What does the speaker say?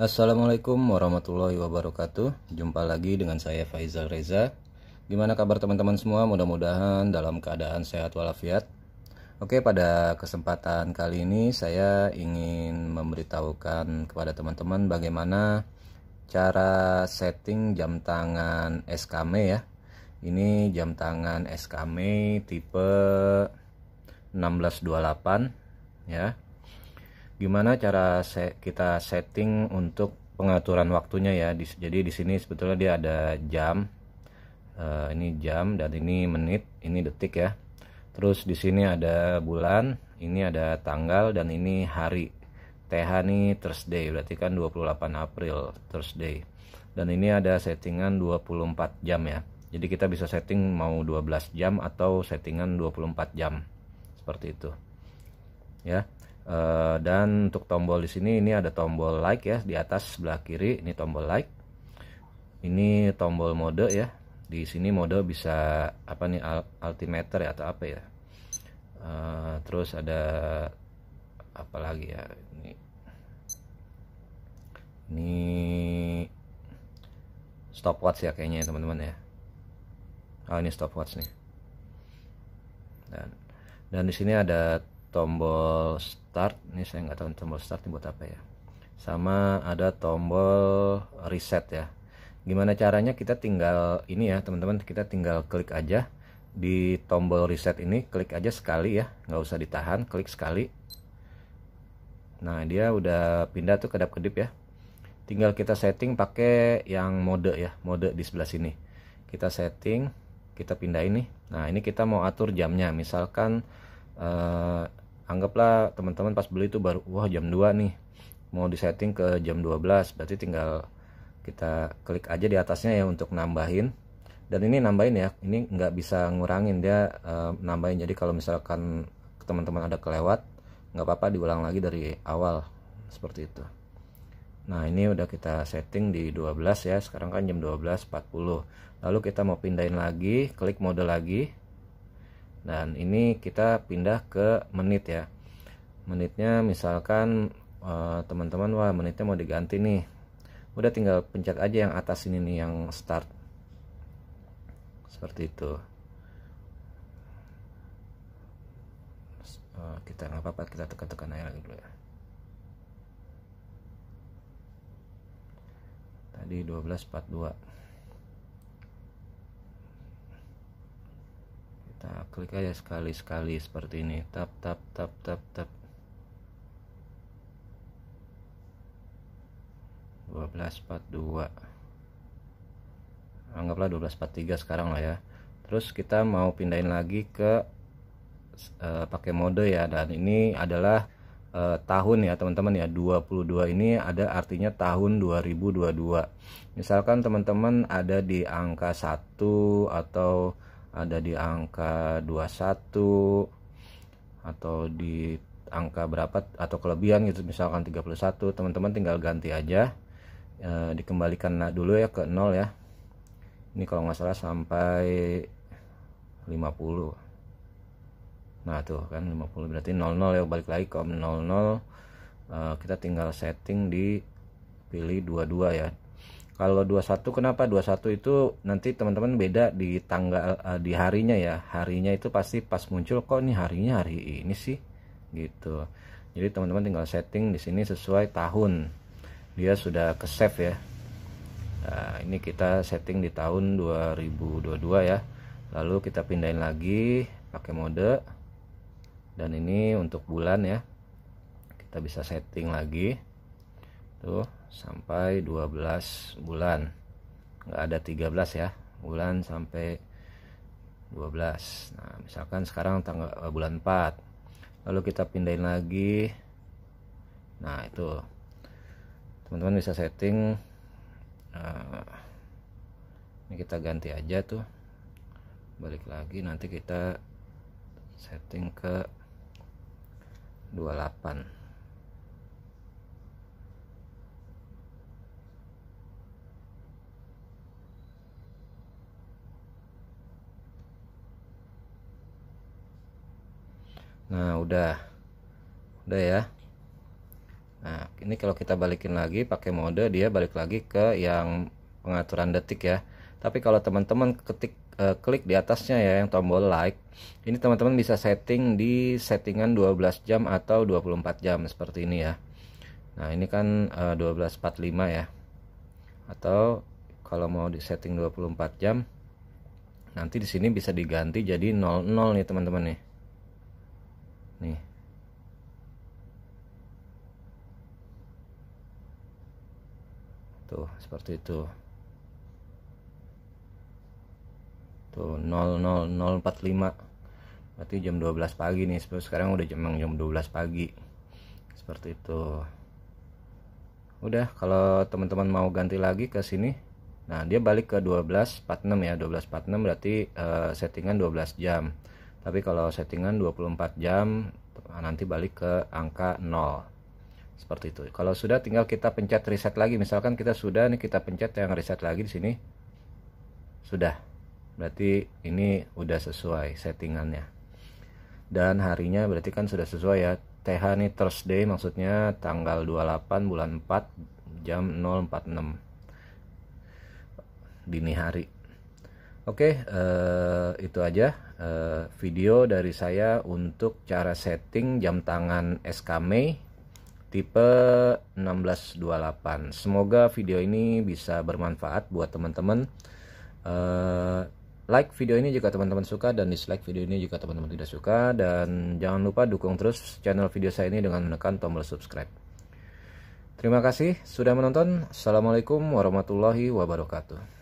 Assalamualaikum warahmatullahi wabarakatuh Jumpa lagi dengan saya Faizal Reza Gimana kabar teman-teman semua mudah-mudahan dalam keadaan sehat walafiat Oke pada kesempatan kali ini saya ingin memberitahukan kepada teman-teman bagaimana cara setting jam tangan SKM e ya Ini jam tangan SKM e tipe 1628 ya gimana cara se kita setting untuk pengaturan waktunya ya jadi di sini sebetulnya dia ada jam uh, ini jam dan ini menit ini detik ya terus di sini ada bulan ini ada tanggal dan ini hari TH ini Thursday berarti kan 28 April Thursday dan ini ada settingan 24 jam ya jadi kita bisa setting mau 12 jam atau settingan 24 jam seperti itu ya Eh, dan untuk tombol di sini ini ada tombol like ya di atas sebelah kiri ini tombol like. Ini tombol mode ya. Di sini mode bisa apa nih altimeter ya atau apa ya. Uh, terus ada apa lagi ya ini. Ini stopwatch ya kayaknya ya, teman-teman ya. Oh ini stopwatch nih. Dan dan di sini ada tombol start ini saya nggak tahu tombol start ini buat apa ya sama ada tombol reset ya gimana caranya kita tinggal ini ya teman-teman kita tinggal klik aja di tombol reset ini klik aja sekali ya nggak usah ditahan klik sekali nah dia udah pindah tuh kedap kedip ya tinggal kita setting pakai yang mode ya mode di sebelah sini kita setting kita pindah ini nah ini kita mau atur jamnya misalkan eh, anggaplah teman-teman pas beli itu baru wah jam 2 nih mau disetting ke jam 12 berarti tinggal kita klik aja di atasnya ya untuk nambahin dan ini nambahin ya ini nggak bisa ngurangin dia uh, nambahin jadi kalau misalkan teman-teman ada kelewat nggak apa-apa diulang lagi dari awal seperti itu nah ini udah kita setting di 12 ya sekarang kan jam 12.40 lalu kita mau pindahin lagi klik mode lagi dan ini kita pindah ke menit ya menitnya misalkan eh, teman-teman wah menitnya mau diganti nih udah tinggal pencet aja yang atas ini nih yang start seperti itu eh, kita nggak apa-apa kita tekan-tekan aja lagi dulu ya tadi 1242 nah, klik aja sekali-sekali seperti ini tap tap tap tap tap 1242 anggaplah 1243 sekarang lah ya terus kita mau pindahin lagi ke uh, pakai mode ya dan ini adalah uh, tahun ya teman-teman ya 22 ini ada artinya tahun 2022 misalkan teman-teman ada di angka 1 atau ada di angka 21 atau di angka berapa atau kelebihan gitu misalkan 31 teman-teman tinggal ganti aja e, dikembalikan dulu ya ke 0 ya ini kalau nggak salah sampai 50 nah tuh kan 50 berarti 00 ya balik lagi ke 00 e, eh, kita tinggal setting di pilih 22 ya kalau 21 kenapa? 21 itu nanti teman-teman beda di tanggal uh, eh, di harinya ya. Harinya itu pasti pas muncul kok ini harinya hari ini sih gitu. Jadi teman-teman tinggal setting di sini sesuai tahun. Dia sudah ke save ya. Nah, ini kita setting di tahun 2022 ya. Lalu kita pindahin lagi pakai mode dan ini untuk bulan ya. Kita bisa setting lagi tuh sampai 12 bulan nggak ada 13 ya bulan sampai 12 nah misalkan sekarang tanggal eh, bulan 4 lalu kita pindahin lagi nah itu teman-teman bisa setting nah, ini kita ganti aja tuh balik lagi nanti kita setting ke 28 nah udah udah ya nah ini kalau kita balikin lagi pakai mode dia balik lagi ke yang pengaturan detik ya tapi kalau teman-teman ketik eh, klik di atasnya ya yang tombol like ini teman-teman bisa setting di settingan 12 jam atau 24 jam seperti ini ya nah ini kan 12.45 eh, ya atau kalau mau di setting 24 jam nanti di sini bisa diganti jadi 00 nih teman-teman nih nih tuh seperti itu tuh 00045 berarti jam 12 pagi nih sekarang udah jam jam 12 pagi seperti itu udah kalau teman-teman mau ganti lagi ke sini nah dia balik ke 12.46 ya 12.46 berarti uh, settingan 12 jam tapi kalau settingan 24 jam nanti balik ke angka 0 seperti itu kalau sudah tinggal kita pencet reset lagi misalkan kita sudah nih kita pencet yang reset lagi di sini sudah berarti ini udah sesuai settingannya dan harinya berarti kan sudah sesuai ya TH ini Thursday maksudnya tanggal 28 bulan 4 jam 046 dini hari Oke, uh, itu aja uh, video dari saya untuk cara setting jam tangan SKME tipe 1628. Semoga video ini bisa bermanfaat buat teman-teman. Uh, like video ini jika teman-teman suka dan dislike video ini jika teman-teman tidak suka dan jangan lupa dukung terus channel video saya ini dengan menekan tombol subscribe. Terima kasih sudah menonton. Assalamualaikum warahmatullahi wabarakatuh.